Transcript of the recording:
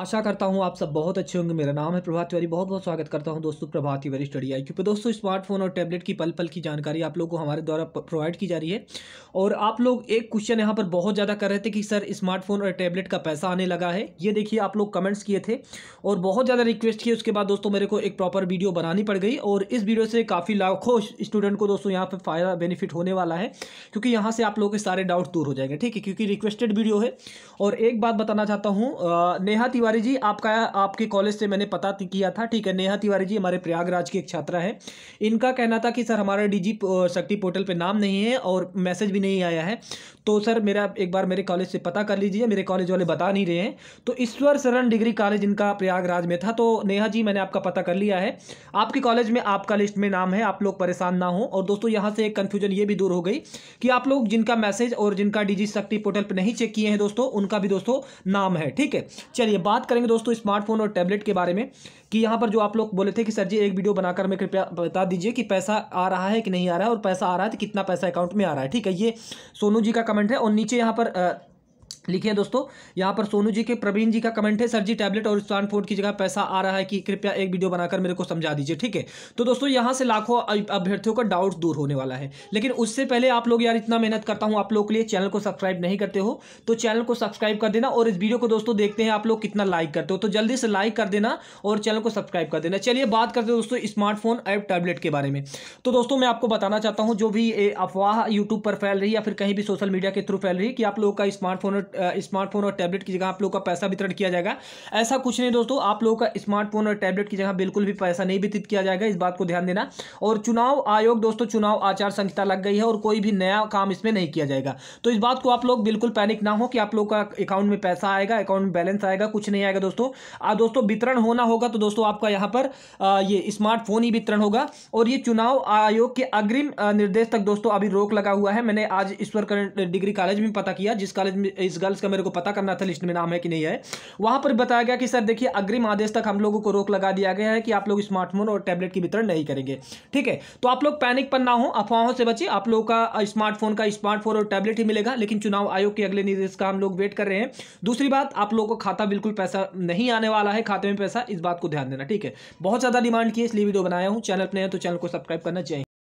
आशा करता हूँ आप सब बहुत अच्छे होंगे मेरा नाम है प्रभात तिवारी बहुत बहुत स्वागत करता हूँ दोस्तों प्रभात तिवारी स्टडी आई क्योंकि दोस्तों स्मार्टफोन और टैबलेट की पल पल की जानकारी आप लोगों को हमारे द्वारा प्रोवाइड की जा रही है और आप लोग एक क्वेश्चन यहाँ पर बहुत ज़्यादा कर रहे थे कि सर स्मार्टफोन और टैबलेट का पैसा आने लगा है ये देखिए आप लोग कमेंट्स किए थे और बहुत ज़्यादा रिक्वेस्ट किए उसके बाद दोस्तों मेरे को एक प्रॉपर वीडियो बनानी पड़ गई और इस वीडियो से काफ़ी लाखों स्टूडेंट को दोस्तों यहाँ पर फ़ायदा बेनिफिट होने वाला है क्योंकि यहाँ से आप लोगों के सारे डाउट दूर हो जाएंगे ठीक है क्योंकि रिक्वेस्टेड वीडियो है और एक बात बताना चाहता हूँ नेहा तिवारी जी आपका आपके कॉलेज से मैंने पता किया था ठीक है नेहा तिवारी जी हमारे प्रयागराज की एक छात्रा है इनका कहना था कि सर हमारा डीजी शक्ति पोर्टल पे नाम नहीं है और मैसेज भी नहीं आया है तो सर मेरा एक बार मेरे कॉलेज से पता कर लीजिए मेरे कॉलेज वाले बता नहीं रहे हैं तो ईश्वर शरण डिग्री कॉलेज इनका प्रयागराज में था तो नेहा जी मैंने आपका पता कर लिया है आपके कॉलेज में आपका लिस्ट में नाम है आप लोग परेशान ना हो और दोस्तों यहाँ से एक कन्फ्यूजन ये भी दूर हो गई कि आप लोग जिनका मैसेज और जिनका डीजी शक्ति पोर्टल पर नहीं चेक किए हैं दोस्तों उनका भी दोस्तों नाम है ठीक है चलिए बात करेंगे दोस्तों स्मार्टफोन और टैबलेट के बारे में कि यहाँ पर जो आप लोग बोले थे कि सर जी एक वीडियो बनाकर मैं कृपया बता दीजिए कि पैसा आ रहा है कि नहीं आ रहा है और पैसा आ रहा है तो कितना पैसा अकाउंट में आ रहा है ठीक है ये सोनू जी का कमेंट है और नीचे यहाँ पर लिखिए दोस्तों यहाँ पर सोनू जी के प्रवीण जी का कमेंट है सर जी टैबलेट और स्मार्टफोन की जगह पैसा आ रहा है कि कृपया एक वीडियो बनाकर मेरे को समझा दीजिए ठीक है तो दोस्तों यहाँ से लाखों अभ्यर्थियों का डाउट दूर होने वाला है लेकिन उससे पहले आप लोग यार इतना मेहनत करता हूँ आप लोग के लिए चैनल को सब्सक्राइब नहीं करते हो तो चैनल को सब्सक्राइब कर देना और इस वीडियो को दोस्तों देखते हैं आप लोग कितना लाइक करते हो तो जल्दी से लाइक कर देना और चैनल को सब्सक्राइब कर देना चलिए बात करते हैं दोस्तों स्मार्टफोन ऐप टैबलेट के बारे में तो दोस्तों मैं आपको बताना चाहता हूँ जो भी अफवाह यूट्यूब पर फैल रही या फिर कहीं भी सोशल मीडिया के थ्रू फैल रही है कि आप लोगों का स्मार्टफोन और स्मार्टफोन और टैबलेट की जगह आप लोगों का पैसा वितरण किया जाएगा ऐसा कुछ नहीं दोस्तों आप लोगों का स्मार्टफोन और टैबलेट की जगह बिल्कुल भी पैसा नहीं वितरित किया जाएगा इस बात को ध्यान देना और चुनाव आयोग दोस्तों चुनाव आचार संहिता लग गई है और कोई भी नया काम इसमें नहीं किया जाएगा तो इस बात को आप लोग बिल्कुल पैनिक ना हो कि आप लोग का अकाउंट में पैसा आएगा अकाउंट में बैलेंस आएगा कुछ नहीं आएगा दोस्तों दोस्तों वितरण होना होगा तो दोस्तों आपका यहाँ पर ये स्मार्टफोन ही वितरण होगा और ये चुनाव आयोग के अग्रिम निर्देश तक दोस्तों अभी रोक लगा हुआ है मैंने आज ईश्वर डिग्री कॉलेज में पता किया जिस कॉलेज में इस गर्ल्स का मेरे को पता करना था लिस्ट में नाम है कि नहीं है वहां पर बताया गया कि सर देखिए अग्रिम आदेश तक हम लोगों को रोक लगा दिया गया है कि आप लोग स्मार्टफोन और टैबलेट की वितरण नहीं करेंगे ठीक है तो आप लोग पैनिक पर ना हो अफवाहों से बचे आप लोगों का स्मार्टफोन का स्मार्टफोन और टैबलेट ही मिलेगा लेकिन चुनाव आयोग के अगले निर्देश का हम लोग वेट कर रहे हैं दूसरी बात आप लोगों को खाता बिल्कुल पैसा नहीं आने वाला है खाते में पैसा इस बात को ध्यान देना ठीक है बहुत ज़्यादा डिमांड की इसलिए वीडियो बनाया हूँ चैनल पर नया तो चैनल को सब्सक्राइब करना चाहिए